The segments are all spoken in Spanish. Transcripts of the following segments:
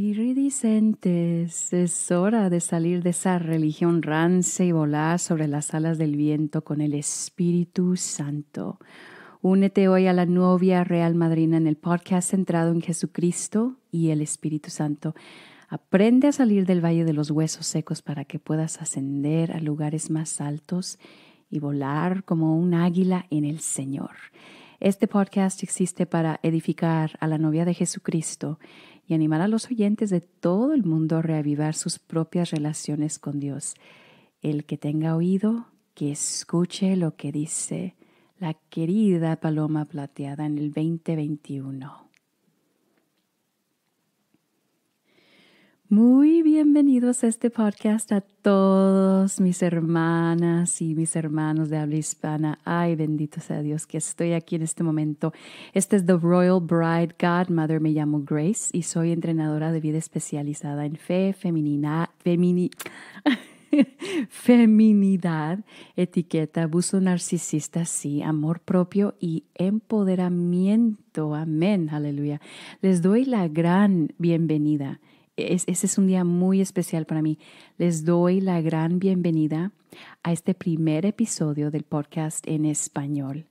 Iridiscentes, es hora de salir de esa religión rance y volar sobre las alas del viento con el Espíritu Santo. Únete hoy a la novia real madrina en el podcast centrado en Jesucristo y el Espíritu Santo. Aprende a salir del valle de los huesos secos para que puedas ascender a lugares más altos y volar como un águila en el Señor. Este podcast existe para edificar a la novia de Jesucristo y animar a los oyentes de todo el mundo a reavivar sus propias relaciones con Dios. El que tenga oído, que escuche lo que dice la querida Paloma Plateada en el 2021. Muy bienvenidos a este podcast a todos mis hermanas y mis hermanos de habla hispana. Ay, bendito sea Dios que estoy aquí en este momento. Este es The Royal Bride Godmother. Me llamo Grace y soy entrenadora de vida especializada en fe, femenina, feminidad, etiqueta, abuso narcisista, sí, amor propio y empoderamiento. Amén, aleluya. Les doy la gran bienvenida es, ese es un día muy especial para mí. Les doy la gran bienvenida a este primer episodio del podcast en español.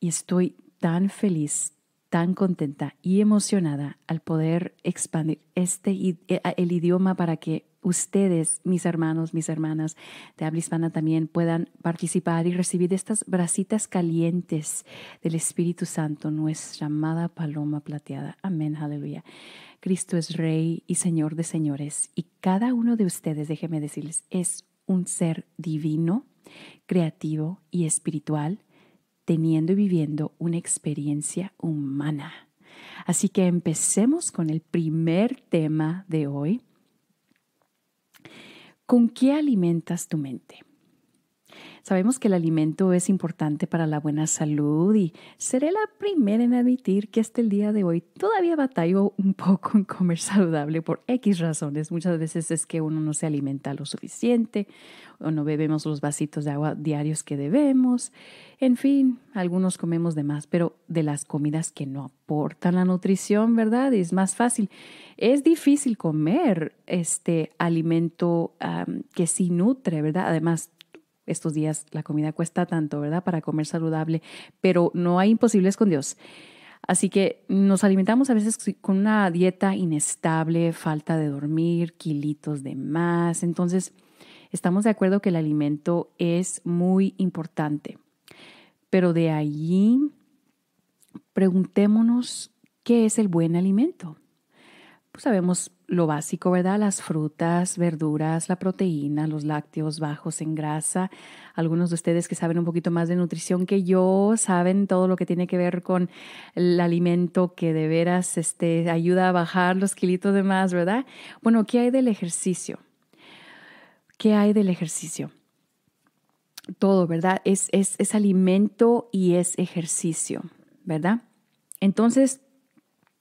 Y estoy tan feliz, tan contenta y emocionada al poder expandir este, e, el idioma para que ustedes, mis hermanos, mis hermanas de habla hispana también puedan participar y recibir estas bracitas calientes del Espíritu Santo, nuestra amada paloma plateada. Amén, aleluya. Cristo es Rey y Señor de señores y cada uno de ustedes, déjeme decirles, es un ser divino, creativo y espiritual, teniendo y viviendo una experiencia humana. Así que empecemos con el primer tema de hoy. ¿Con qué alimentas tu mente? Sabemos que el alimento es importante para la buena salud y seré la primera en admitir que hasta el día de hoy todavía batallo un poco en comer saludable por X razones. Muchas veces es que uno no se alimenta lo suficiente o no bebemos los vasitos de agua diarios que debemos. En fin, algunos comemos de más, pero de las comidas que no aportan la nutrición, ¿verdad? Es más fácil. Es difícil comer este alimento que sí nutre, ¿verdad? Además, estos días la comida cuesta tanto, ¿verdad? Para comer saludable, pero no hay imposibles con Dios. Así que nos alimentamos a veces con una dieta inestable, falta de dormir, kilitos de más. Entonces, estamos de acuerdo que el alimento es muy importante. Pero de allí, preguntémonos qué es el buen alimento. Pues, sabemos lo básico, ¿verdad? Las frutas, verduras, la proteína, los lácteos bajos en grasa. Algunos de ustedes que saben un poquito más de nutrición que yo saben todo lo que tiene que ver con el alimento que de veras este, ayuda a bajar los kilitos de más, ¿verdad? Bueno, ¿qué hay del ejercicio? ¿Qué hay del ejercicio? Todo, ¿verdad? Es, es, es alimento y es ejercicio, ¿verdad? Entonces,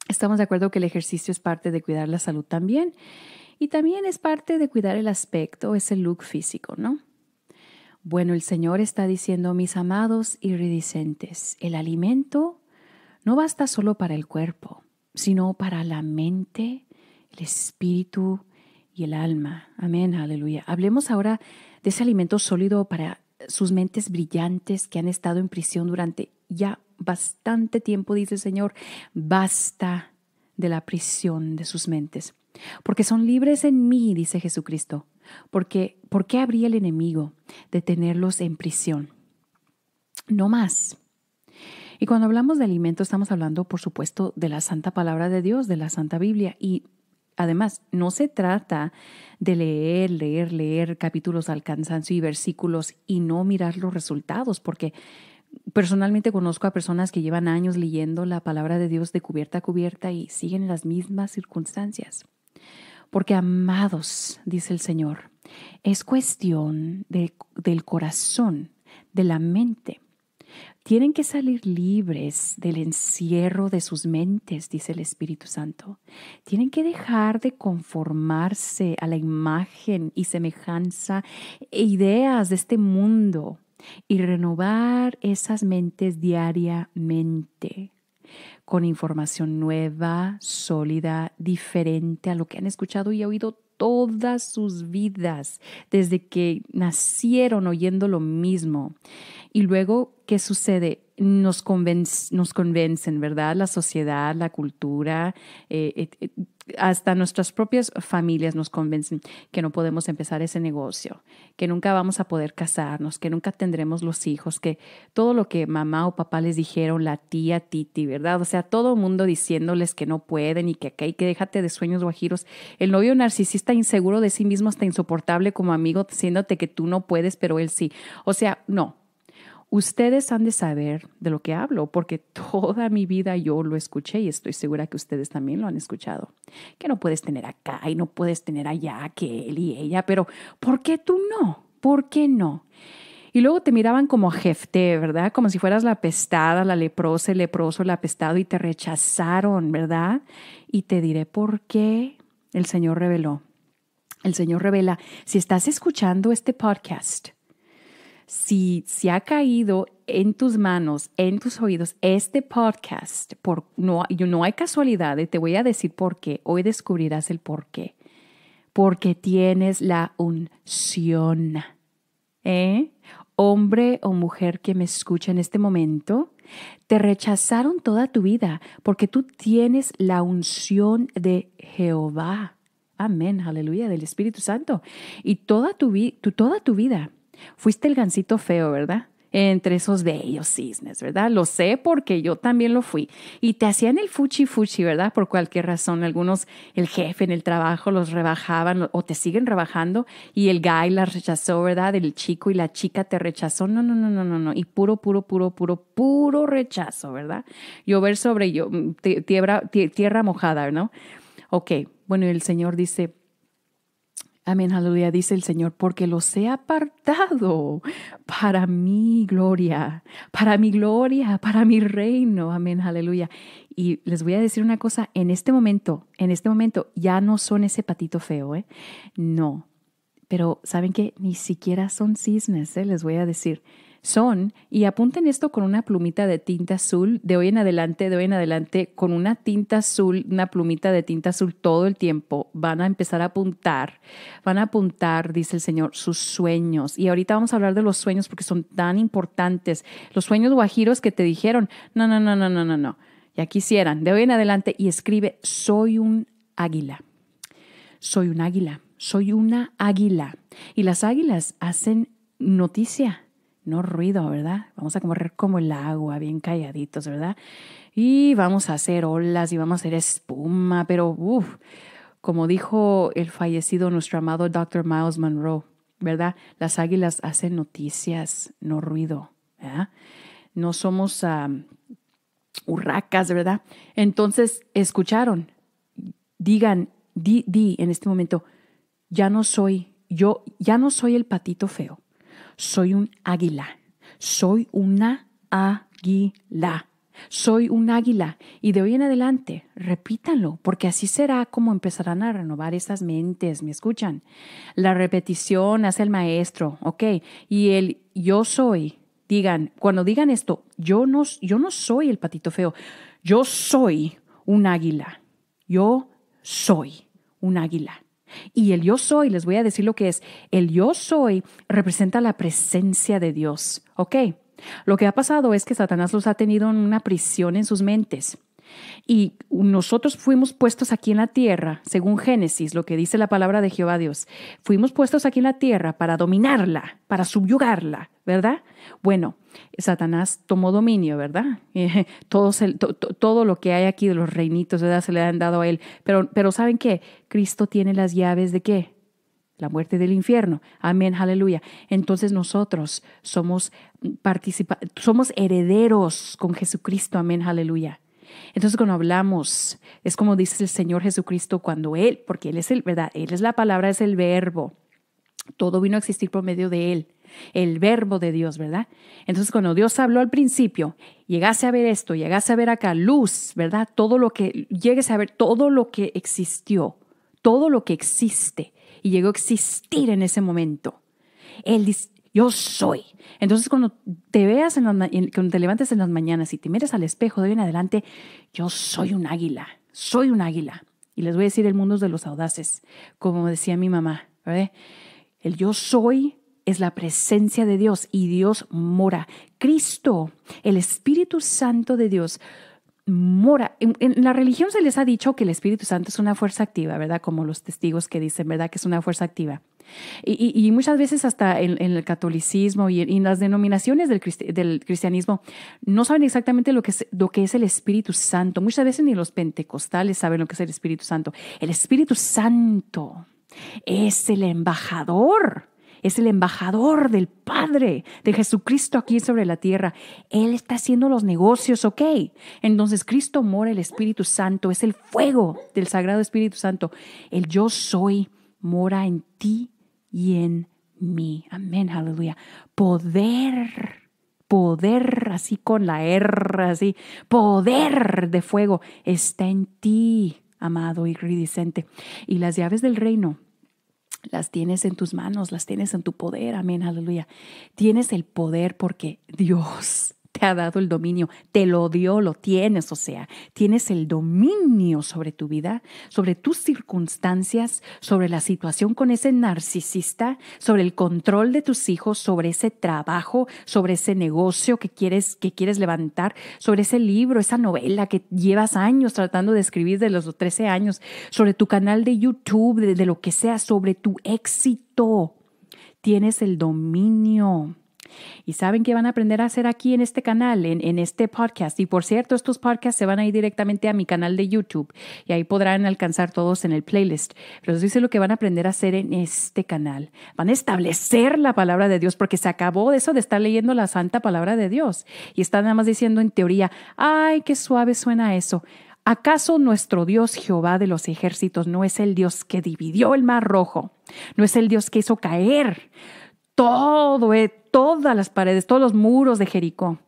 Estamos de acuerdo que el ejercicio es parte de cuidar la salud también y también es parte de cuidar el aspecto, ese look físico, ¿no? Bueno, el Señor está diciendo, mis amados y el alimento no basta solo para el cuerpo, sino para la mente, el espíritu y el alma. Amén, aleluya. Hablemos ahora de ese alimento sólido para sus mentes brillantes que han estado en prisión durante ya bastante tiempo, dice el Señor, basta de la prisión de sus mentes. Porque son libres en mí, dice Jesucristo. Porque, ¿Por qué habría el enemigo de tenerlos en prisión? No más. Y cuando hablamos de alimento estamos hablando, por supuesto, de la santa palabra de Dios, de la santa Biblia. Y Además, no se trata de leer, leer, leer capítulos al cansancio y versículos y no mirar los resultados, porque personalmente conozco a personas que llevan años leyendo la palabra de Dios de cubierta a cubierta y siguen las mismas circunstancias. Porque amados, dice el Señor, es cuestión del corazón, de la mente. Tienen que salir libres del encierro de sus mentes, dice el Espíritu Santo. Tienen que dejar de conformarse a la imagen y semejanza e ideas de este mundo y renovar esas mentes diariamente con información nueva, sólida, diferente a lo que han escuchado y oído todas sus vidas, desde que nacieron oyendo lo mismo. Y luego, ¿qué sucede? nos, nos convencen, ¿verdad? La sociedad, la cultura, eh, eh, eh, hasta nuestras propias familias nos convencen que no podemos empezar ese negocio, que nunca vamos a poder casarnos, que nunca tendremos los hijos, que todo lo que mamá o papá les dijeron, la tía, titi, ¿verdad? O sea, todo el mundo diciéndoles que no pueden y que hay que déjate de sueños guajiros. El novio narcisista inseguro de sí mismo está insoportable como amigo, diciéndote que tú no puedes, pero él sí. O sea, no, Ustedes han de saber de lo que hablo, porque toda mi vida yo lo escuché y estoy segura que ustedes también lo han escuchado. Que no puedes tener acá y no puedes tener allá que él y ella, pero ¿por qué tú no? ¿Por qué no? Y luego te miraban como jefte, ¿verdad? Como si fueras la pestada, la leprosa, el leproso, la apestado, y te rechazaron, ¿verdad? Y te diré por qué el Señor reveló. El Señor revela, si estás escuchando este podcast, si, se ha caído en tus manos, en tus oídos, este podcast, por, no, hay casualidad, te voy a decir por qué, hoy descubrirás el por qué, porque tienes la unción. ¿eh? Hombre o mujer que me escucha en este momento, te rechazaron toda tu vida porque tú tienes la unción de Jehová. Amén, aleluya, del Espíritu Santo. Y toda tu, toda tu vida Fuiste el gancito feo, ¿verdad? Entre esos bellos cisnes, ¿verdad? Lo sé porque yo también lo fui. Y te hacían el fuchi fuchi, ¿verdad? Por cualquier razón. Algunos, el jefe en el trabajo los rebajaban o te siguen rebajando y el guy la rechazó, ¿verdad? El chico y la chica te rechazó. No, no, no, no, no, no. Y puro, puro, puro, puro, puro rechazo, ¿verdad? Llover sobre yo, mm, tierra, tierra mojada, ¿no? Ok, bueno, el Señor dice, Amén, aleluya, dice el Señor, porque los he apartado para mi gloria, para mi gloria, para mi reino. Amén, aleluya. Y les voy a decir una cosa, en este momento, en este momento ya no son ese patito feo, ¿eh? No, pero saben que ni siquiera son cisnes, ¿eh? les voy a decir son, y apunten esto con una plumita de tinta azul, de hoy en adelante, de hoy en adelante, con una tinta azul, una plumita de tinta azul todo el tiempo, van a empezar a apuntar, van a apuntar, dice el Señor, sus sueños. Y ahorita vamos a hablar de los sueños porque son tan importantes. Los sueños guajiros que te dijeron, no, no, no, no, no, no, no. Ya quisieran, de hoy en adelante, y escribe, soy un águila. Soy un águila, soy una águila. Y las águilas hacen noticia, no ruido, ¿verdad? Vamos a correr como el agua, bien calladitos, ¿verdad? Y vamos a hacer olas y vamos a hacer espuma, pero uff, como dijo el fallecido nuestro amado Dr. Miles Monroe, ¿verdad? Las águilas hacen noticias, no ruido, ¿verdad? No somos hurracas, ¿verdad? Entonces, escucharon, digan, di, di en este momento, ya no soy, yo ya no soy el patito feo soy un águila, soy una águila. Soy un águila y de hoy en adelante repítanlo, porque así será como empezarán a renovar esas mentes, ¿me escuchan? La repetición hace el maestro, ¿ok? Y el yo soy, digan, cuando digan esto, yo no, yo no soy el patito feo, yo soy un águila, yo soy un águila. Y el yo soy, les voy a decir lo que es, el yo soy representa la presencia de Dios, ¿ok? Lo que ha pasado es que Satanás los ha tenido en una prisión en sus mentes. Y nosotros fuimos puestos aquí en la tierra, según Génesis, lo que dice la palabra de Jehová Dios, fuimos puestos aquí en la tierra para dominarla, para subyugarla, ¿verdad? Bueno, Satanás tomó dominio, ¿verdad? Eh, todo, lo que hay aquí de los reinitos, ¿verdad? Se le han dado a él. Pero, pero ¿saben qué? Cristo tiene las llaves de qué? la muerte del infierno. Amén, aleluya. Entonces nosotros somos, somos herederos con Jesucristo. Amén, aleluya. Entonces cuando hablamos, es como dice el Señor Jesucristo cuando Él, porque Él es el, ¿verdad? Él es la palabra, es el verbo. Todo vino a existir por medio de Él, el verbo de Dios, ¿verdad? Entonces cuando Dios habló al principio, llegase a ver esto, llegase a ver acá luz, ¿verdad? Todo lo que, llegues a ver todo lo que existió, todo lo que existe y llegó a existir en ese momento. Él yo soy. Entonces, cuando te veas, en, te levantes en las mañanas y te mires al espejo de hoy en adelante, yo soy un águila, soy un águila. Y les voy a decir, el mundo de los audaces, como decía mi mamá, El yo soy es la presencia de Dios y Dios mora. Cristo, el Espíritu Santo de Dios, mora. En, la religión se les ha dicho que el Espíritu Santo es una fuerza activa, ¿verdad? Como los testigos que dicen, ¿verdad? Que es una fuerza activa. Y, muchas veces hasta en, el catolicismo y en, las denominaciones del, del, cristianismo no saben exactamente lo que, lo que es el Espíritu Santo. Muchas veces ni los pentecostales saben lo que es el Espíritu Santo. El Espíritu Santo es el embajador es el embajador del Padre, de Jesucristo aquí sobre la tierra. Él está haciendo los negocios, ¿ok? Entonces Cristo mora, el Espíritu Santo, es el fuego del Sagrado Espíritu Santo. El yo soy mora en ti y en mí. Amén, aleluya. Poder poder, así con la R, así, poder de fuego está en ti, amado y ridicente. Y las llaves del reino las tienes en tus manos, las tienes en tu poder. Amén, aleluya. Tienes el poder porque Dios te ha dado el dominio, te lo dio, lo tienes, o sea, tienes el dominio sobre tu vida, sobre tus circunstancias, sobre la situación con ese narcisista, sobre el control de tus hijos, sobre ese trabajo, sobre ese negocio que quieres que quieres levantar, sobre ese libro, esa novela que llevas años tratando de escribir de los 13 años, sobre tu canal de YouTube, de lo que sea, sobre tu éxito. Tienes el dominio y saben que van a aprender a hacer aquí en este canal, en, este podcast. Y por cierto, estos podcasts se van a ir directamente a mi canal de YouTube y ahí podrán alcanzar todos en el playlist. Pero les dice lo que van a aprender a hacer en este canal. Van a establecer la palabra de Dios porque se acabó de eso de estar leyendo la santa palabra de Dios. Y están nada más diciendo en teoría, ay, qué suave suena eso. ¿Acaso nuestro Dios Jehová de los ejércitos no es el Dios que dividió el mar rojo? ¿No es el Dios que hizo caer todo? E-, todas las paredes, todos los muros de Jericó.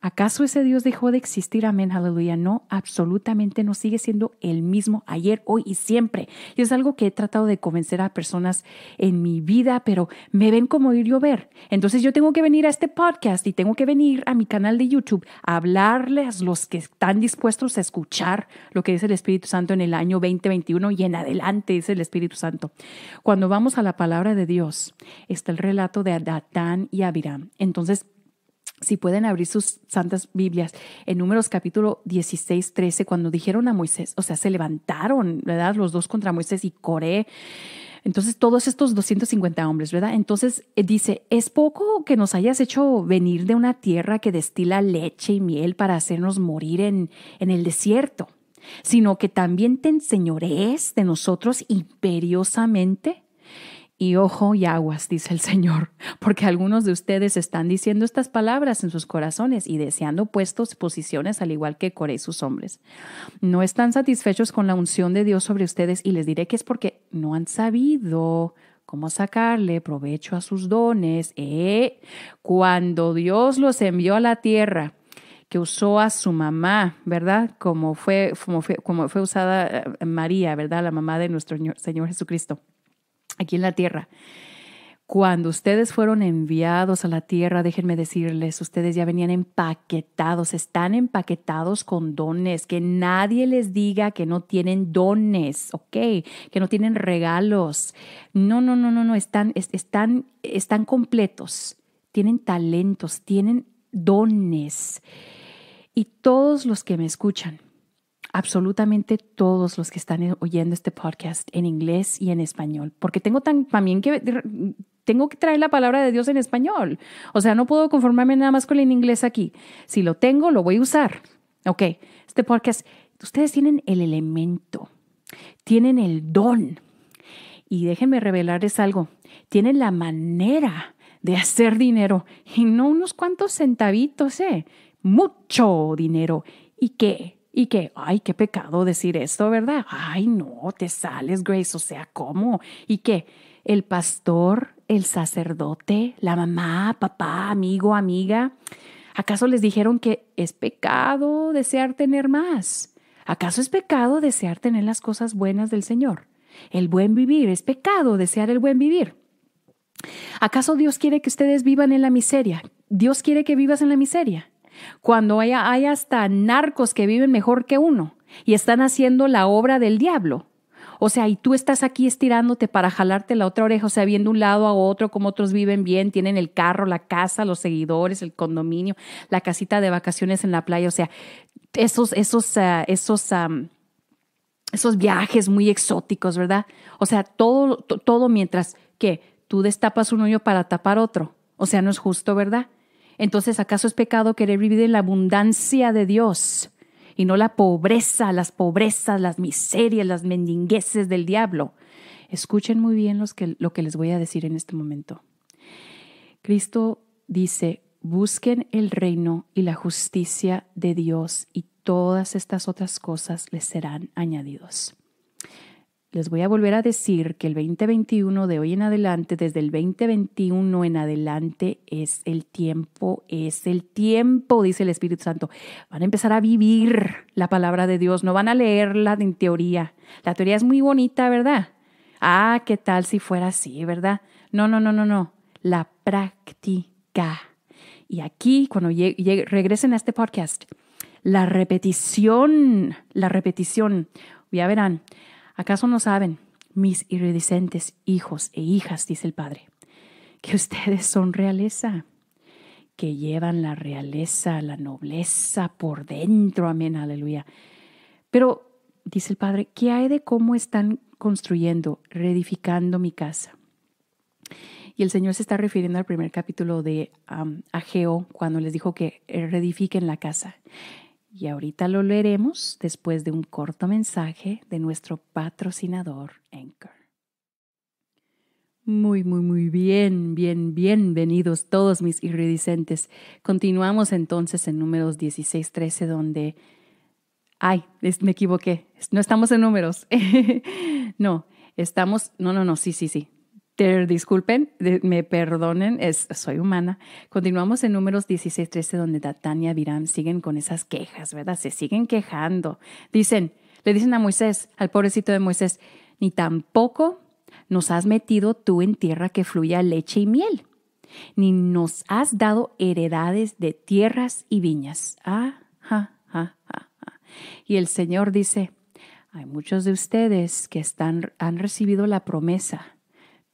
¿Acaso ese Dios dejó de existir? Amén, aleluya. No, absolutamente no sigue siendo el mismo ayer, hoy y siempre. Y es algo que he tratado de convencer a personas en mi vida, pero me ven como ir ver. Entonces yo tengo que venir a este podcast y tengo que venir a mi canal de YouTube a hablarles los que están dispuestos a escuchar lo que dice el Espíritu Santo en el año 2021 y en adelante, dice el Espíritu Santo. Cuando vamos a la palabra de Dios, está el relato de Adatán y Abiram. Entonces, si pueden abrir sus santas Biblias en Números capítulo 16, 13, cuando dijeron a Moisés, o sea, se levantaron, ¿verdad? Los dos contra Moisés y Coré. Entonces, todos estos 250 hombres, ¿verdad? Entonces, eh, dice, es poco que nos hayas hecho venir de una tierra que destila leche y miel para hacernos morir en, en el desierto, sino que también te enseñorees de nosotros imperiosamente y ojo y aguas, dice el Señor, porque algunos de ustedes están diciendo estas palabras en sus corazones y deseando puestos, posiciones, al igual que Coré y sus hombres. No están satisfechos con la unción de Dios sobre ustedes y les diré que es porque no han sabido cómo sacarle provecho a sus dones. ¿eh? Cuando Dios los envió a la tierra, que usó a su mamá, ¿verdad? Como fue, como fue, como fue usada eh, María, ¿verdad? La mamá de nuestro Señor Jesucristo aquí en la tierra. Cuando ustedes fueron enviados a la tierra, déjenme decirles, ustedes ya venían empaquetados, están empaquetados con dones. Que nadie les diga que no tienen dones, ¿ok? Que no tienen regalos. No, no, no, no, no, están, están, están completos. Tienen talentos, tienen dones. Y todos los que me escuchan, absolutamente todos los que están oyendo este podcast en inglés y en español, porque tengo tan, también que tengo que traer la palabra de Dios en español. O sea, no puedo conformarme nada más con el inglés aquí. Si lo tengo, lo voy a usar. Ok, este podcast, ustedes tienen el elemento, tienen el don. Y déjenme revelarles algo, tienen la manera de hacer dinero y no unos cuantos centavitos, ¿eh? Mucho dinero. ¿Y qué? y que, ay, qué pecado decir esto, ¿verdad? Ay, no, te sales, Grace, o sea, ¿cómo? Y que el pastor, el sacerdote, la mamá, papá, amigo, amiga, ¿acaso les dijeron que es pecado desear tener más? ¿Acaso es pecado desear tener las cosas buenas del Señor? El buen vivir, es pecado desear el buen vivir. ¿Acaso Dios quiere que ustedes vivan en la miseria? ¿Dios quiere que vivas en la miseria? Cuando hay, hasta narcos que viven mejor que uno y están haciendo la obra del diablo. O sea, y tú estás aquí estirándote para jalarte la otra oreja, o sea, viendo un lado a otro, como otros viven bien, tienen el carro, la casa, los seguidores, el condominio, la casita de vacaciones en la playa, o sea, esos, esos, ah, esos, esos viajes muy exóticos, ¿verdad? O sea, todo, todo mientras que tú destapas un hoyo para tapar otro. O sea, no es justo, ¿verdad? Entonces, ¿acaso es pecado querer vivir en la abundancia de Dios y no la pobreza, las pobrezas, las miserias, las mendigueces del diablo? Escuchen muy bien lo que les voy a decir en este momento. Cristo dice, busquen el reino y la justicia de Dios y todas estas otras cosas les serán añadidos les voy a volver a decir que el 2021 de hoy en adelante, desde el 2021 en adelante, es el tiempo, es el tiempo, dice el Espíritu Santo. Van a empezar a vivir la palabra de Dios, no van a leerla en teoría. La teoría es muy bonita, ¿verdad? Ah, ¿qué tal si fuera así, verdad? No, no, no, no, no. La práctica. Y aquí, cuando regresen a este podcast, la repetición, la repetición, ya verán ¿Acaso no saben, mis irrediscentes hijos e hijas, dice el Padre, que ustedes son realeza, que llevan la realeza, la nobleza por dentro? Amén, aleluya. Pero, dice el Padre, ¿qué hay de cómo están construyendo, reedificando mi casa? Y el Señor se está refiriendo al primer capítulo de Ageo, cuando les dijo que eh, reedifiquen la casa y ahorita lo leeremos después de un corto mensaje de nuestro patrocinador Anchor. Muy, muy, muy bien, bien, bienvenidos todos mis iridiscentes. Continuamos entonces en números 16, 13, donde... Ay, me equivoqué, no estamos en números. no, estamos... No, no, no, sí, sí, sí, disculpen, me perdonen, soy humana. Continuamos en números 16, 13, donde y Viram siguen con esas quejas, ¿verdad? Se siguen quejando. Dicen, le dicen a Moisés, al pobrecito de Moisés, ni tampoco nos has metido tú en tierra que fluya leche y miel, ni nos has dado heredades de tierras y viñas. Ah, y el Señor dice, hay muchos de ustedes que están, han recibido la promesa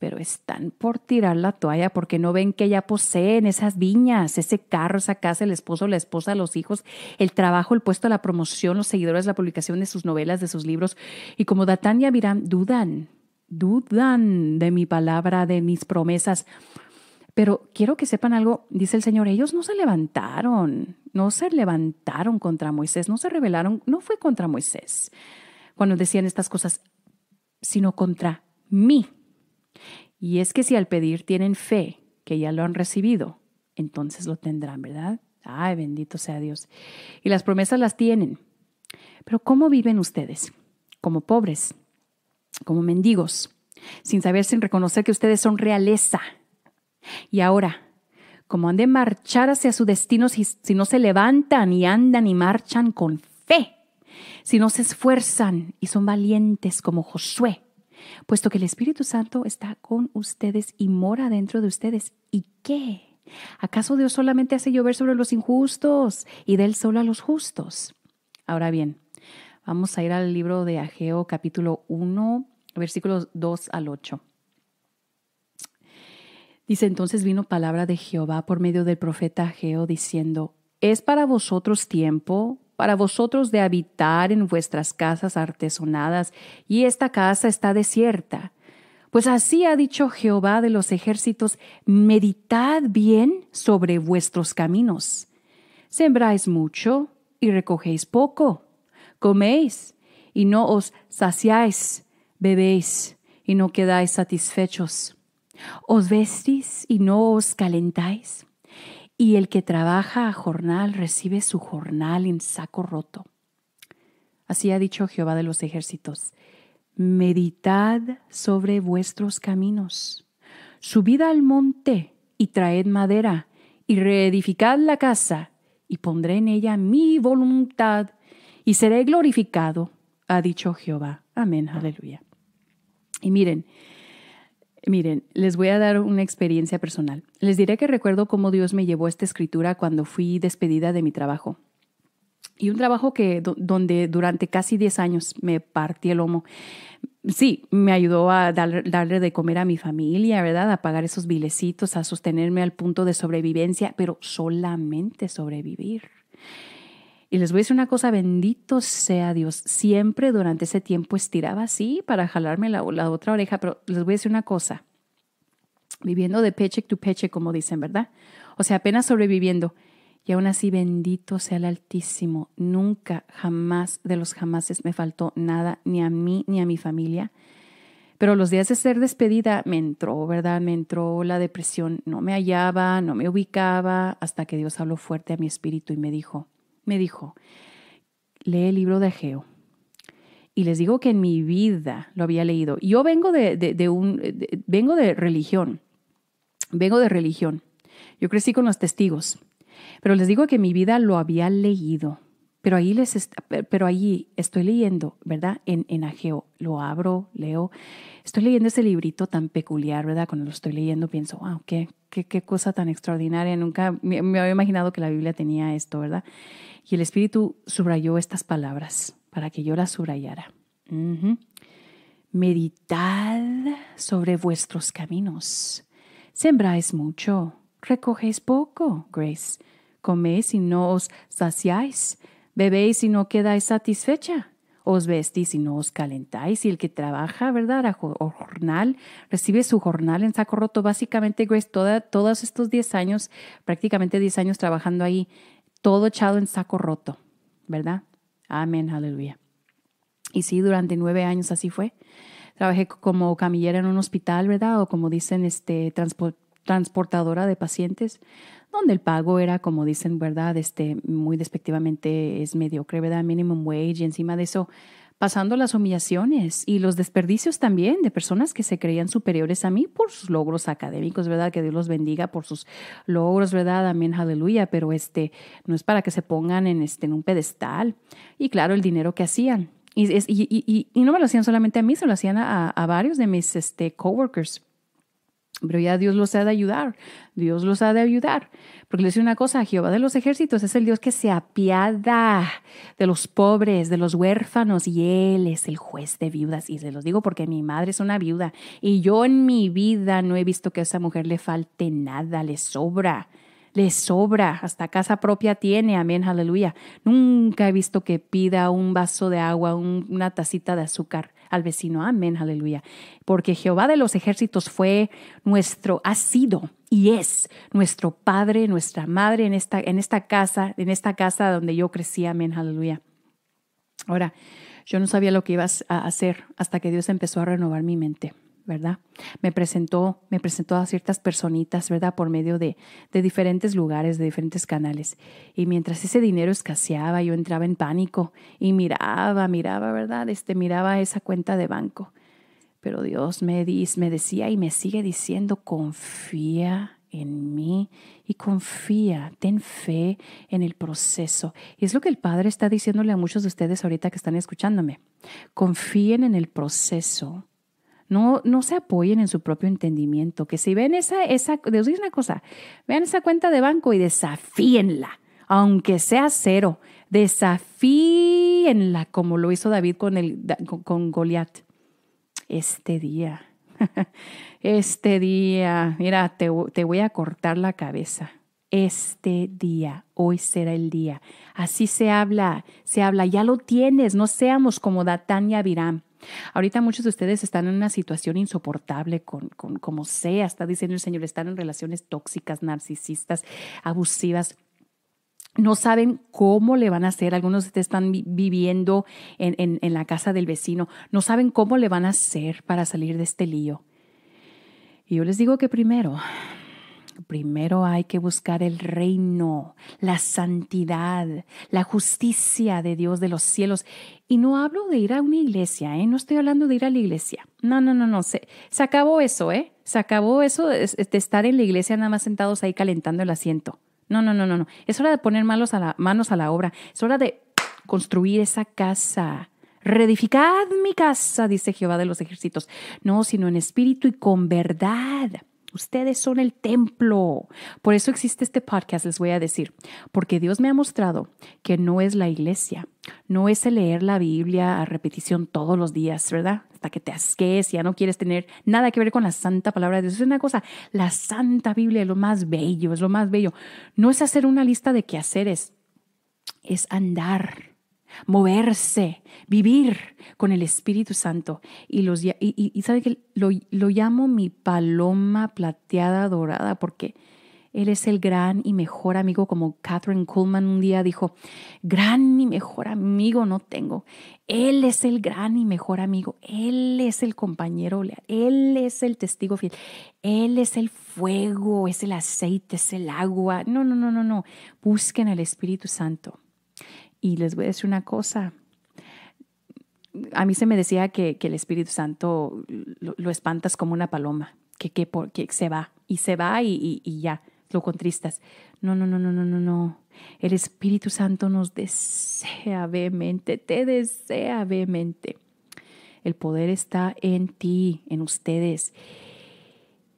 pero están por tirar la toalla porque no ven que ya poseen esas viñas, ese carro, esa casa, el esposo, la esposa, los hijos, el trabajo, el puesto, la promoción, los seguidores, la publicación de sus novelas, de sus libros. Y como Datán y Abiram dudan, dudan de mi palabra, de mis promesas. Pero quiero que sepan algo, dice el Señor, ellos no se levantaron, no se levantaron contra Moisés, no se rebelaron, no fue contra Moisés cuando decían estas cosas, sino contra mí. Y es que si al pedir tienen fe que ya lo han recibido, entonces lo tendrán, ¿verdad? Ay, bendito sea Dios. Y las promesas las tienen. Pero ¿cómo viven ustedes? Como pobres, como mendigos, sin saber, sin reconocer que ustedes son realeza. Y ahora, como han de marchar hacia su destino si, si no se levantan y andan y marchan con fe, si no se esfuerzan y son valientes como Josué, puesto que el Espíritu Santo está con ustedes y mora dentro de ustedes. ¿Y qué? ¿Acaso Dios solamente hace llover sobre los injustos y dél solo solo a los justos? Ahora bien, vamos a ir al libro de Ageo capítulo 1, versículos 2 al 8. Dice entonces vino palabra de Jehová por medio del profeta Ageo diciendo, ¿es para vosotros tiempo para vosotros de habitar en vuestras casas artesonadas, y esta casa está desierta. Pues así ha dicho Jehová de los ejércitos, meditad bien sobre vuestros caminos. Sembráis mucho y recogéis poco. Coméis y no os saciáis. Bebéis y no quedáis satisfechos. Os vestís y no os calentáis y el que trabaja a jornal recibe su jornal en saco roto. Así ha dicho Jehová de los ejércitos. Meditad sobre vuestros caminos. Subid al monte y traed madera y reedificad la casa y pondré en ella mi voluntad y seré glorificado, ha dicho Jehová. Amén, aleluya. Y miren, Miren, les voy a dar una experiencia personal. Les diré que recuerdo cómo Dios me llevó esta escritura cuando fui despedida de mi trabajo. Y un trabajo que donde durante casi 10 años me partí el lomo. Sí, me ayudó a darle de comer a mi familia, ¿verdad? A pagar esos bilecitos, a sostenerme al punto de sobrevivencia, pero solamente sobrevivir. Y les voy a decir una cosa, bendito sea Dios, siempre durante ese tiempo estiraba así para jalarme la, otra oreja, pero les voy a decir una cosa, viviendo de peche a peche, como dicen, ¿verdad? O sea, apenas sobreviviendo. Y aún así, bendito sea el Altísimo. Nunca, jamás de los jamases me faltó nada, ni a mí ni a mi familia. Pero los días de ser despedida me entró, ¿verdad? Me entró la depresión. No me hallaba, no me ubicaba, hasta que Dios habló fuerte a mi espíritu y me dijo, me dijo, lee el libro de Ageo. Y les digo que en mi vida lo había leído. Yo vengo de, de, un, vengo de religión. Vengo de religión. Yo crecí con los testigos. Pero les digo que en mi vida lo había leído. Pero ahí, les pero estoy leyendo, ¿verdad? En, en Ageo. Lo abro, leo. Estoy leyendo ese librito tan peculiar, ¿verdad? Cuando lo estoy leyendo pienso, wow, qué, cosa tan extraordinaria. Nunca me había imaginado que la Biblia tenía esto, ¿verdad? Y el Espíritu subrayó estas palabras para que yo las subrayara. Meditad sobre vuestros caminos. Sembráis mucho, recogéis poco, Grace. Coméis y no os saciáis. Bebéis y no quedáis satisfecha. Os vestís y no os calentáis. Y el que trabaja, ¿verdad? A jornal, recibe su jornal en saco roto. Básicamente, Grace, toda, todos estos 10 años, prácticamente 10 años trabajando ahí, todo echado en saco roto, ¿verdad? Amén, aleluya. Y sí, durante nueve años así fue. Trabajé como camillera en un hospital, ¿verdad? O como dicen, este, transportadora de pacientes, donde el pago era, como dicen, ¿verdad? Este, muy despectivamente es mediocre, ¿verdad? Minimum wage y encima de eso pasando las humillaciones y los desperdicios también de personas que se creían superiores a mí por sus logros académicos, ¿verdad? Que Dios los bendiga por sus logros, ¿verdad? Amén, aleluya, pero este no es para que se pongan en, este, en un pedestal. Y claro, el dinero que hacían. Y, no me lo hacían solamente a mí, se lo hacían a, varios de mis este, coworkers. Pero ya Dios los ha de ayudar, Dios los ha de ayudar. Porque les digo una cosa, Jehová de los ejércitos es el Dios que se apiada de los pobres, de los huérfanos, y Él es el juez de viudas. Y se los digo porque mi madre es una viuda, y yo en mi vida no he visto que a esa mujer le falte nada, le sobra le sobra, hasta casa propia tiene, amén, aleluya. Nunca he visto que pida un vaso de agua, una tacita de azúcar al vecino, amén, aleluya. Porque Jehová de los ejércitos fue nuestro, ha sido y es nuestro Padre, nuestra Madre en esta, en esta casa, en esta casa donde yo crecí, amén, aleluya. Ahora, yo no sabía lo que ibas a hacer hasta que Dios empezó a renovar mi mente. ¿verdad? Me presentó, me presentó a ciertas personitas, ¿verdad? Por medio de, diferentes lugares, de diferentes canales. Y mientras ese dinero escaseaba, yo entraba en pánico y miraba, miraba, ¿verdad? Este, miraba esa cuenta de banco. Pero Dios me, me decía y me sigue diciendo, confía en mí y confía, ten fe en el proceso. Y es lo que el Padre está diciéndole a muchos de ustedes ahorita que están escuchándome. Confíen en el proceso no, no se apoyen en su propio entendimiento. Que si ven esa, esa, una cosa, vean esa cuenta de banco y desafíenla, aunque sea cero, desafíenla como lo hizo David con, el, Goliat. Este día, este día, mira, te, te voy a cortar la cabeza este día, hoy será el día. Así se habla, se habla, ya lo tienes, no seamos como Datán y Abiram. Ahorita muchos de ustedes están en una situación insoportable con, con como sea, está diciendo el Señor, están en relaciones tóxicas, narcisistas, abusivas no saben cómo le van a hacer, algunos te están viviendo en, en, la casa del vecino, no saben cómo le van a hacer para salir de este lío. Y yo les digo que primero Primero hay que buscar el reino, la santidad, la justicia de Dios de los cielos. Y no hablo de ir a una iglesia, ¿eh? no estoy hablando de ir a la iglesia. No, no, no, no. Se, acabó eso, ¿eh? Se acabó eso de, estar en la iglesia nada más sentados ahí calentando el asiento. No, no, no, no, no. Es hora de poner manos a la, manos a la obra. Es hora de construir esa casa. Reedificad mi casa, dice Jehová de los ejércitos. No, sino en espíritu y con verdad Ustedes son el templo. Por eso existe este podcast, les voy a decir, porque Dios me ha mostrado que no es la iglesia, no es el leer la Biblia a repetición todos los días, ¿verdad? Hasta que te asques, ya no quieres tener nada que ver con la santa palabra de Dios. Es una cosa, la santa Biblia es lo más bello, es lo más bello. No es hacer una lista de quehaceres, es andar moverse, vivir con el Espíritu Santo. Y, los, y, y, sabe que lo, llamo mi paloma plateada dorada porque él es el gran y mejor amigo, como Catherine Coleman un día dijo, gran y mejor amigo no tengo. Él es el gran y mejor amigo, Él es el compañero Él es el testigo fiel, Él es el fuego, es el aceite, es el agua. No, no, no, no, no. Busquen el Espíritu Santo y les voy a decir una cosa. A mí se me decía que, el Espíritu Santo lo, espantas como una paloma, que, que, se va y se va y, y ya, lo contristas. No, no, no, no, no, no, no. El Espíritu Santo nos desea vehemente, te desea vehemente. El poder está en ti, en ustedes.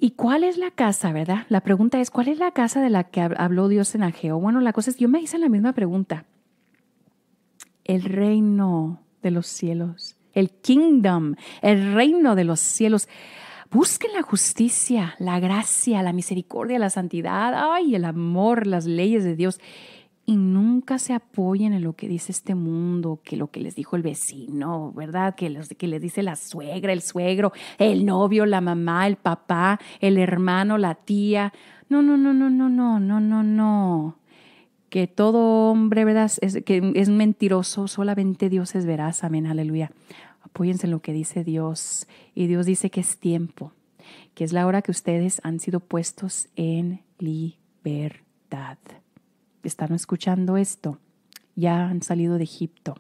¿Y cuál es la casa, verdad? La pregunta es, ¿cuál es la casa de la que habló Dios en Ageo? Bueno, la cosa es, yo me hice la misma pregunta el reino de los cielos, el kingdom, el reino de los cielos. Busquen la justicia, la gracia, la misericordia, la santidad, ay, el amor, las leyes de Dios. Y nunca se apoyen en lo que dice este mundo, que lo que les dijo el vecino, ¿verdad? Que, que les dice la suegra, el suegro, el novio, la mamá, el papá, el hermano, la tía. No, no, no, no, no, no, no, no, no que todo hombre, ¿verdad? Es, que es mentiroso, solamente Dios es veraz, amén, aleluya. Apóyense en lo que dice Dios. Y Dios dice que es tiempo, que es la hora que ustedes han sido puestos en libertad. Están escuchando esto, ya han salido de Egipto,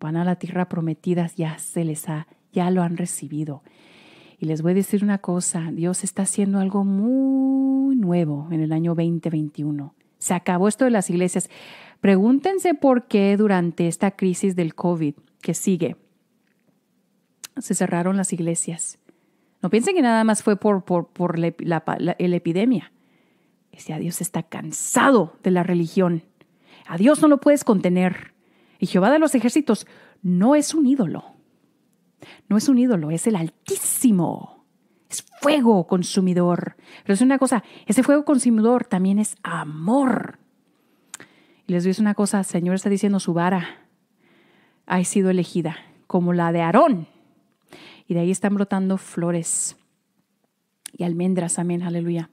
van a la tierra prometida, ya se les ha, ya lo han recibido. Y les voy a decir una cosa, Dios está haciendo algo muy nuevo en el año 2021. Se acabó esto de las iglesias. Pregúntense por qué durante esta crisis del COVID que sigue se cerraron las iglesias. No piensen que nada más fue por, la, la, la, epidemia. Dios está cansado de la religión. A Dios no lo puedes contener. Y Jehová de los ejércitos no es un ídolo. No es un ídolo, es el Altísimo. Es fuego consumidor. Pero es una cosa, ese fuego consumidor también es amor. Y les digo una cosa, Señor está diciendo su vara ha sido elegida como la de Aarón. Y de ahí están brotando flores y almendras, amén, aleluya.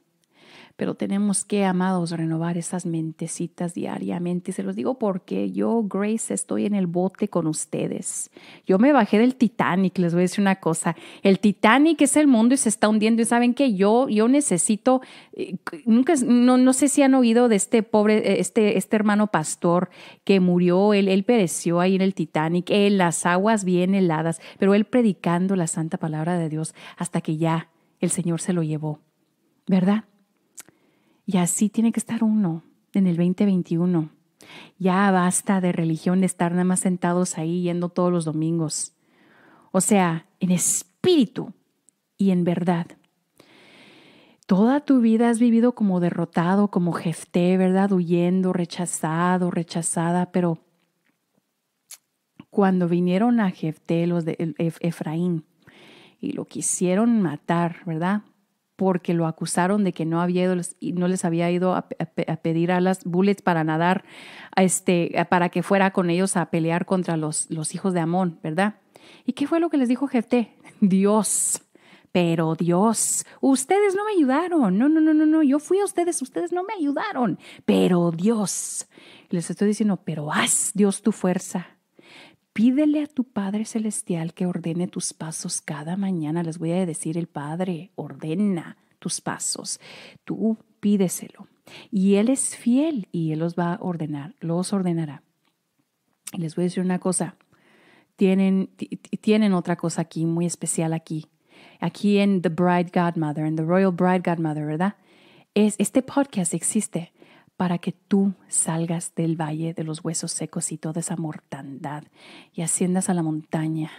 Pero tenemos que, amados, renovar esas mentecitas diariamente. Se los digo porque yo, Grace, estoy en el bote con ustedes. Yo me bajé del Titanic, les voy a decir una cosa. El Titanic es el mundo y se está hundiendo. Y saben que yo, yo necesito, eh, nunca, no, sé si han oído de este pobre, eh, este, este hermano pastor que murió, él, él pereció ahí en el Titanic, en eh, las aguas bien heladas, pero él predicando la santa palabra de Dios hasta que ya el Señor se lo llevó, ¿verdad? Y así tiene que estar uno en el 2021. Ya basta de religión de estar nada más sentados ahí yendo todos los domingos. O sea, en espíritu y en verdad. Toda tu vida has vivido como derrotado, como jefté, ¿verdad? Huyendo, rechazado, rechazada, pero cuando vinieron a Jefté los de Efraín y lo quisieron matar, ¿verdad? porque lo acusaron de que no había ido, no les había ido a, pedir a las bullets para nadar, este, para que fuera con ellos a pelear contra los, los hijos de Amón, ¿verdad? ¿Y qué fue lo que les dijo Jefté? Dios, pero Dios, ustedes no me ayudaron, no, no, no, no, no, yo fui a ustedes, ustedes no me ayudaron, pero Dios, les estoy diciendo, pero haz Dios tu fuerza, Pídele a tu Padre Celestial que ordene tus pasos cada mañana. Les voy a decir, el Padre ordena tus pasos. Tú pídeselo. Y Él es fiel y Él los va a ordenar, los ordenará. les voy a decir una cosa. Tienen, tienen otra cosa aquí, muy especial aquí. Aquí en The Bride Godmother, en The Royal Bride Godmother, ¿verdad? Es, este podcast existe para que tú salgas del valle de los huesos secos y toda esa mortandad y asciendas a la montaña,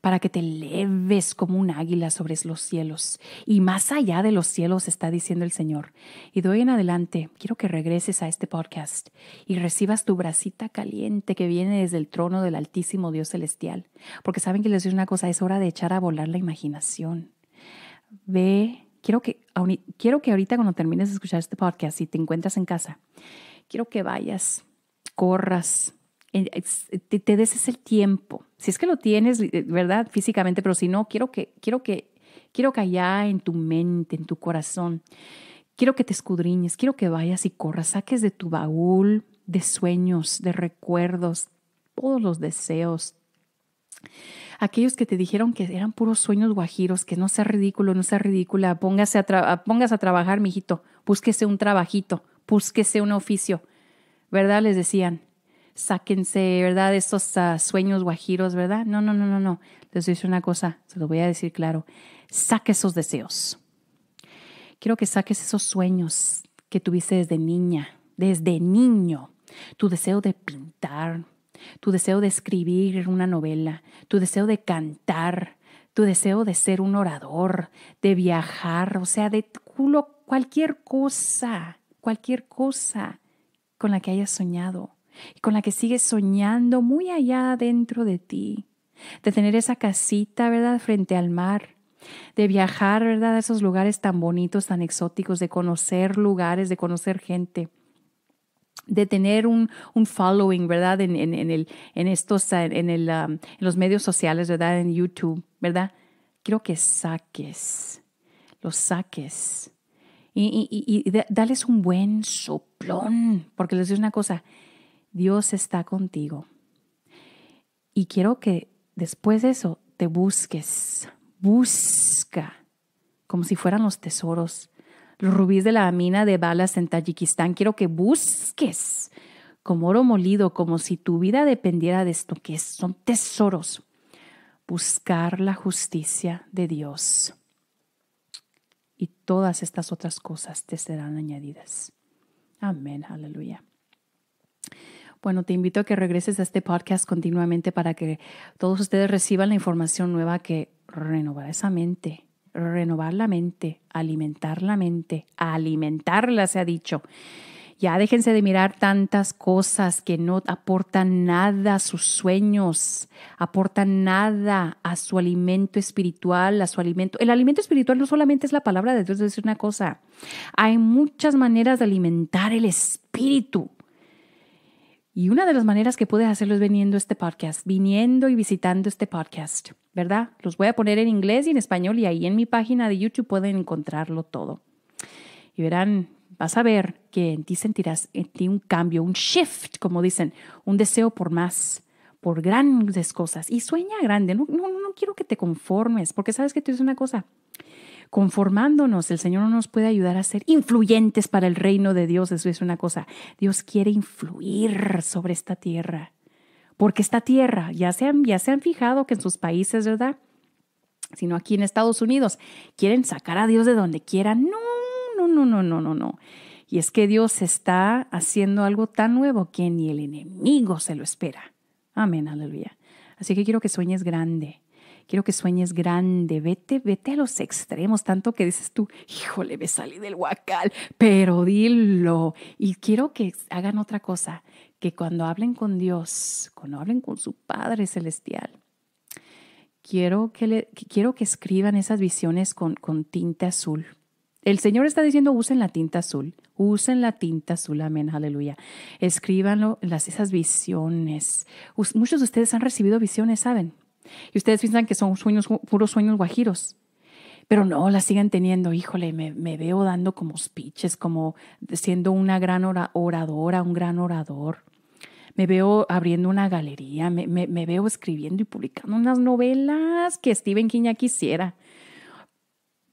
para que te leves como un águila sobre los cielos. Y más allá de los cielos está diciendo el Señor. Y de hoy en adelante quiero que regreses a este podcast y recibas tu bracita caliente que viene desde el trono del Altísimo Dios Celestial. Porque saben que les digo una cosa, es hora de echar a volar la imaginación. Ve quiero que, quiero que ahorita cuando termines de escuchar este podcast, y te encuentras en casa, quiero que vayas, corras, eh, te, te, des ese tiempo. Si es que lo tienes, eh, ¿verdad? Físicamente, pero si no, quiero que, quiero que, quiero que allá en tu mente, en tu corazón, quiero que te escudriñes, quiero que vayas y corras, saques de tu baúl de sueños, de recuerdos, todos los deseos aquellos que te dijeron que eran puros sueños guajiros, que no sea ridículo, no sea ridícula, póngase a, póngase a trabajar, mijito, búsquese un trabajito, búsquese un oficio, ¿verdad? Les decían, sáquense, ¿verdad? Estos ah, sueños guajiros, ¿verdad? No, no, no, no, no. Les hice una cosa, se lo voy a decir claro. Saque esos deseos. Quiero que saques esos sueños que tuviste desde niña, desde niño. Tu deseo de pintar, tu deseo de escribir una novela, tu deseo de cantar, tu deseo de ser un orador, de viajar, o sea, de culo, cualquier cosa, cualquier cosa con la que hayas soñado y con la que sigues soñando muy allá dentro de ti, de tener esa casita, ¿verdad?, frente al mar, de viajar, ¿verdad?, a esos lugares tan bonitos, tan exóticos, de conocer lugares, de conocer gente de tener un, following, ¿verdad? En, el, en estos, um, en, los medios sociales, ¿verdad? En YouTube, ¿verdad? Quiero que saques, los saques y, y, y dales un buen soplón, porque les digo una cosa, Dios está contigo. Y quiero que después de eso te busques, busca como si fueran los tesoros los rubíes de la mina de balas en Tayikistán. Quiero que busques como oro molido, como si tu vida dependiera de esto, que son tesoros. Buscar la justicia de Dios. Y todas estas otras cosas te serán añadidas. Amén, aleluya. Bueno, te invito a que regreses a este podcast continuamente para que todos ustedes reciban la información nueva que renovará esa mente, renovar la mente, alimentar la mente, alimentarla, se ha dicho. Ya déjense de mirar tantas cosas que no aportan nada a sus sueños, aportan nada a su alimento espiritual, a su alimento. El alimento espiritual no solamente es la palabra de Dios, es decir una cosa. Hay muchas maneras de alimentar el espíritu. Y una de las maneras que puedes hacerlo es viniendo este podcast, viniendo y visitando este podcast, ¿verdad? Los voy a poner en inglés y en español y ahí en mi página de YouTube pueden encontrarlo todo. Y verán, vas a ver que en ti sentirás en ti un cambio, un shift, como dicen, un deseo por más, por grandes cosas. Y sueña grande, no, no, no quiero que te conformes, porque sabes que tú es una cosa conformándonos. El Señor no nos puede ayudar a ser influyentes para el reino de Dios. Eso es una cosa. Dios quiere influir sobre esta tierra. Porque esta tierra, ya se han, ya se han fijado que en sus países, ¿verdad? Sino aquí en Estados Unidos, quieren sacar a Dios de donde quieran. No, no, no, no, no, no, no. Y es que Dios está haciendo algo tan nuevo que ni el enemigo se lo espera. Amén, aleluya. Así que quiero que sueñes grande quiero que sueñes grande, vete, vete a los extremos, tanto que dices tú, híjole, me salí del huacal, pero dilo. Y quiero que hagan otra cosa, que cuando hablen con Dios, cuando hablen con su Padre Celestial, quiero que, le, quiero que escriban esas visiones con, con tinta azul. El Señor está diciendo, usen la tinta azul, usen la tinta azul, amén, aleluya. Escríbanlo, las, esas visiones. Muchos de ustedes han recibido visiones, ¿saben? Y ustedes piensan que son sueños, puros sueños guajiros. Pero no, la siguen teniendo. Híjole, me, me veo dando como speeches, como siendo una gran oradora, un gran orador. Me veo abriendo una galería, me, me veo escribiendo y publicando unas novelas que Stephen King ya quisiera.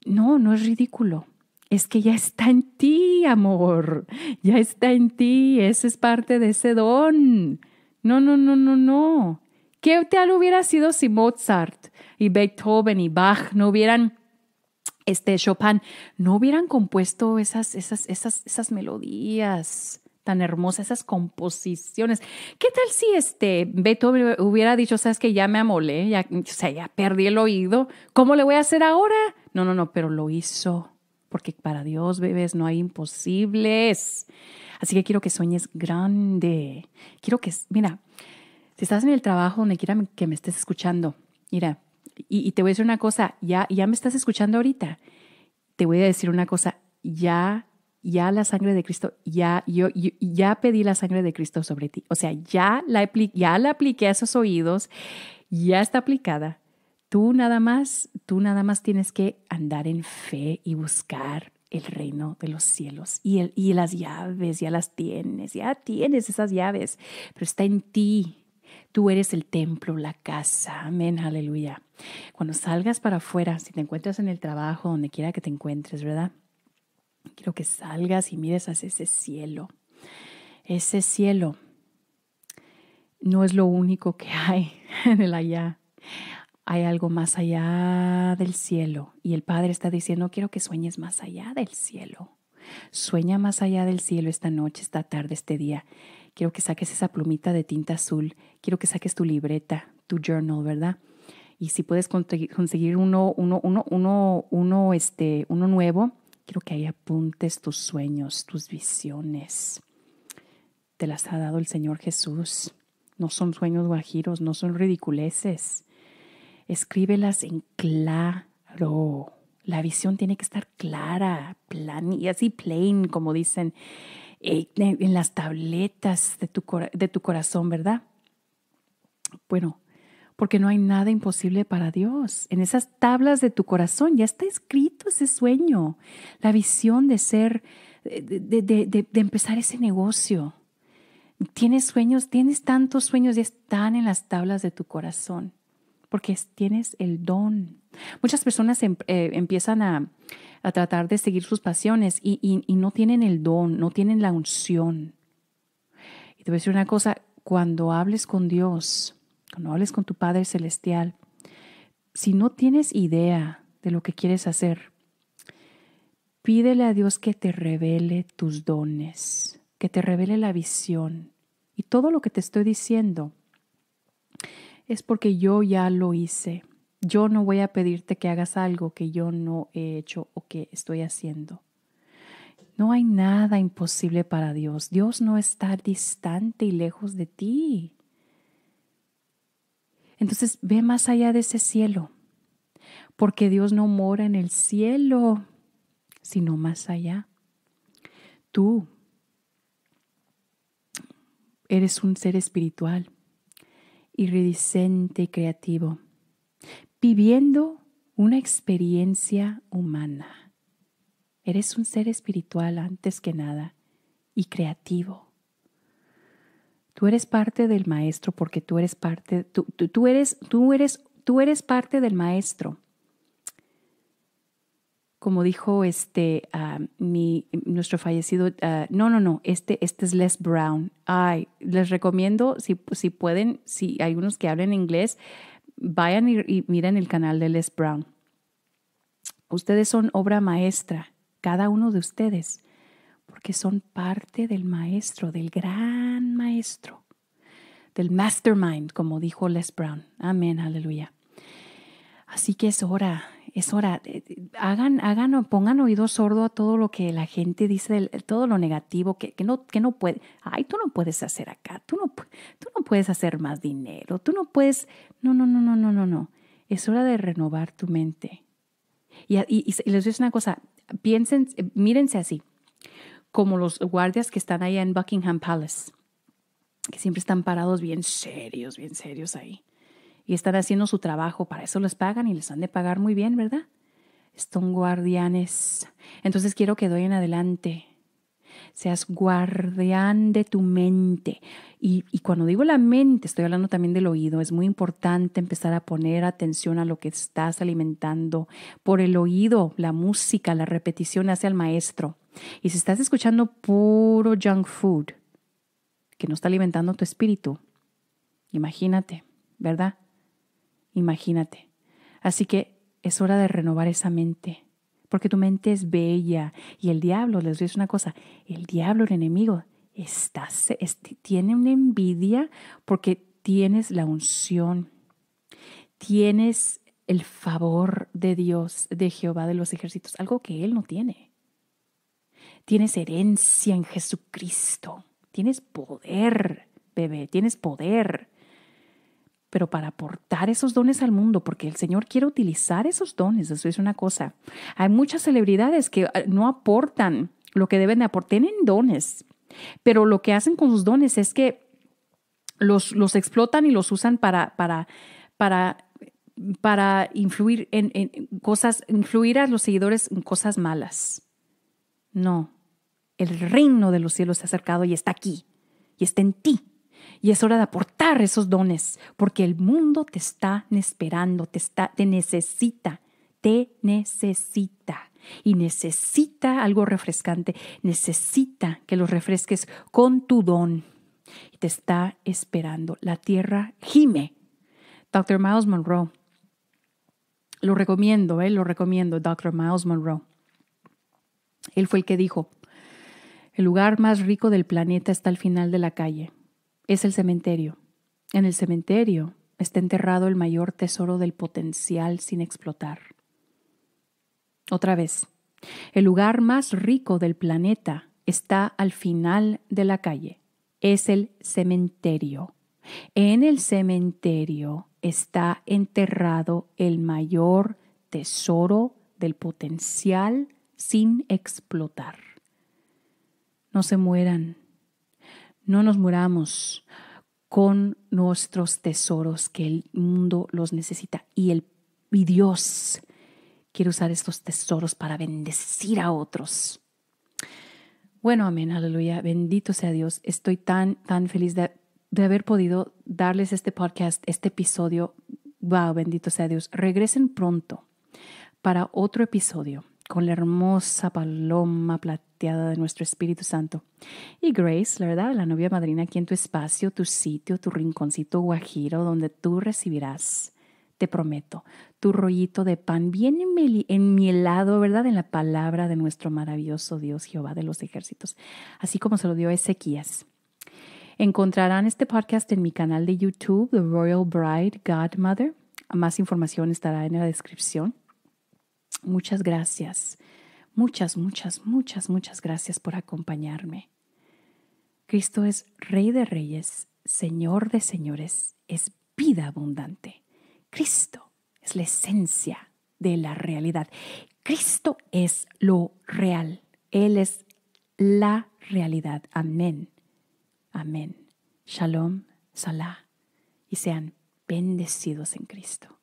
No, no es ridículo es que ya está en ti, amor, ya está en ti, ese es parte de ese don. No, no, no, no, no. ¿Qué tal hubiera sido si Mozart y Beethoven y Bach no hubieran, este Chopin, no hubieran compuesto esas, esas, esas, esas melodías? tan hermosas, esas composiciones. ¿Qué tal si este Beethoven hubiera dicho, sabes que ya me amolé, ya, o sea, ya perdí el oído, ¿cómo le voy a hacer ahora? No, no, no, pero lo hizo, porque para Dios, bebés, no hay imposibles. Así que quiero que sueñes grande. Quiero que, mira, estás en el trabajo, donde quiera que me estés escuchando, mira, y, te voy a decir una cosa, ya, ya me estás escuchando ahorita, te voy a decir una cosa, ya, ya la sangre de Cristo, ya, yo, ya pedí la sangre de Cristo sobre ti. O sea, ya la, ya la apliqué a esos oídos, ya está aplicada. Tú nada más, tú nada más tienes que andar en fe y buscar el reino de los cielos y, y las llaves, ya las tienes, ya tienes esas llaves, pero está en ti, Tú eres el templo, la casa. Amén, aleluya. Cuando salgas para afuera, si te encuentras en el trabajo, donde quiera que te encuentres, ¿verdad? Quiero que salgas y mires hacia ese cielo. Ese cielo no es lo único que hay en el allá. Hay algo más allá del cielo. Y el Padre está diciendo, quiero que sueñes más allá del cielo. Sueña más allá del cielo esta noche, esta tarde, este día quiero que saques esa plumita de tinta azul, quiero que saques tu libreta, tu journal, ¿verdad? Y si puedes conseguir uno, uno, uno, uno, uno, este, uno nuevo, quiero que ahí apuntes tus sueños, tus visiones. Te las ha dado el Señor Jesús. No son sueños guajiros, no son ridiculeces. Escríbelas en claro. La visión tiene que estar clara, plan y así plain, como dicen. Eh, en las tabletas de tu, de tu corazón, ¿verdad? Bueno, porque no hay nada imposible para Dios. En esas tablas de tu corazón ya está escrito ese sueño, la visión de ser, eh, de, empezar ese negocio. Tienes sueños, tienes tantos sueños y están en las tablas de tu corazón, porque tienes el don. Muchas personas em, eh, empiezan a, a tratar de seguir sus pasiones y, no tienen el don, no tienen la unción. Y te voy a decir una cosa, cuando hables con Dios, cuando hables con tu Padre Celestial, si no tienes idea de lo que quieres hacer, pídele a Dios que te revele tus dones, que te revele la visión. Y todo lo que te estoy diciendo es porque yo ya lo hice. Yo no voy a pedirte que hagas algo que yo no he hecho o que estoy haciendo. No hay nada imposible para Dios. Dios no está distante y lejos de ti. Entonces ve más allá de ese cielo, porque Dios no mora en el cielo, sino más allá. Tú eres un ser espiritual, iridiscente y creativo, viviendo una experiencia humana. Eres un ser espiritual antes que nada y creativo. Tú eres parte del maestro porque tú eres parte, tú, tú, eres, tú eres, tú eres parte del maestro. Como dijo este, ah, mi, nuestro fallecido, ah, no, no, no, este, este es Les Brown. Ay, les recomiendo, si, si pueden, si hay unos que hablan inglés, Vayan y, miren el canal de Les Brown. Ustedes son obra maestra, cada uno de ustedes, porque son parte del maestro, del gran maestro, del mastermind, como dijo Les Brown. Amén, aleluya. Así que es hora es hora, hagan, hagan, pongan oído sordo a todo lo que la gente dice, todo lo negativo que, no, que no puede, ay, tú no puedes hacer acá, tú no, tú no puedes hacer más dinero, tú no puedes, no, no, no, no, no, no, no, es hora de renovar tu mente. Y, y, y les digo una cosa, piensen, eh, mírense así, como los guardias que están allá en Buckingham Palace, que siempre están parados bien serios, bien serios ahí y están haciendo su trabajo. Para eso les pagan y les han de pagar muy bien, ¿verdad? Están guardianes. Entonces quiero que doy en adelante seas guardián de tu mente. Y, y, cuando digo la mente, estoy hablando también del oído. Es muy importante empezar a poner atención a lo que estás alimentando. Por el oído, la música, la repetición hacia el maestro. Y si estás escuchando puro junk food, que no está alimentando tu espíritu, imagínate, ¿verdad? Imagínate. Así que es hora de renovar esa mente, porque tu mente es bella y el diablo, les dice una cosa, el diablo, el enemigo, tiene una envidia porque tienes la unción, tienes el favor de Dios, de Jehová de los ejércitos, algo que Él no tiene. Tienes herencia en Jesucristo, tienes poder, bebé, tienes poder pero para aportar esos dones al mundo, porque el Señor quiere utilizar esos dones, eso es una cosa. Hay muchas celebridades que eh, no aportan lo que deben de aportar, tienen dones, pero lo que hacen con sus dones es que los, los explotan y los usan para, para, para, para influir en cosas, influir a los seguidores en cosas malas. No, el reino de los cielos se ha acercado y está aquí, y está en ti y es hora de aportar esos dones, porque el mundo te está esperando, te, está, te necesita, te necesita. Y necesita algo refrescante, necesita que los refresques con tu don. Y te está esperando. La tierra gime. Dr. Miles Monroe. Lo recomiendo, eh, lo recomiendo, Dr. Miles Monroe. Él fue el que dijo, el lugar más rico del planeta está al final de la calle es el cementerio. En el cementerio está enterrado el mayor tesoro del potencial sin explotar. Otra vez, el lugar más rico del planeta está al final de la calle. Es el cementerio. En el cementerio está enterrado el mayor tesoro del potencial sin explotar. No se mueran, no nos muramos con nuestros tesoros que el mundo los necesita y el Dios quiere usar estos tesoros para bendecir a otros. Bueno, amén, aleluya, bendito sea Dios. Estoy tan, tan feliz de, de haber podido darles este podcast, este episodio. Wow, bendito sea Dios. Regresen pronto para otro episodio con la hermosa paloma plateada de nuestro Espíritu Santo. Y Grace, la verdad, la novia madrina aquí en tu espacio, tu sitio, tu rinconcito guajiro, donde tú recibirás, te prometo, tu rollito de pan bien helado, ¿verdad? En la palabra de nuestro maravilloso Dios Jehová de los ejércitos, así como se lo dio a Ezequías. Encontrarán este podcast en mi canal de YouTube, The Royal Bride Godmother. Más información estará en la descripción. Muchas gracias. Muchas, muchas, muchas, muchas gracias por acompañarme. Cristo es Rey de Reyes, Señor de Señores, es vida abundante. Cristo es la esencia de la realidad. Cristo es lo real. Él es la realidad. Amén. Amén. Shalom, Salah. Y sean bendecidos en Cristo.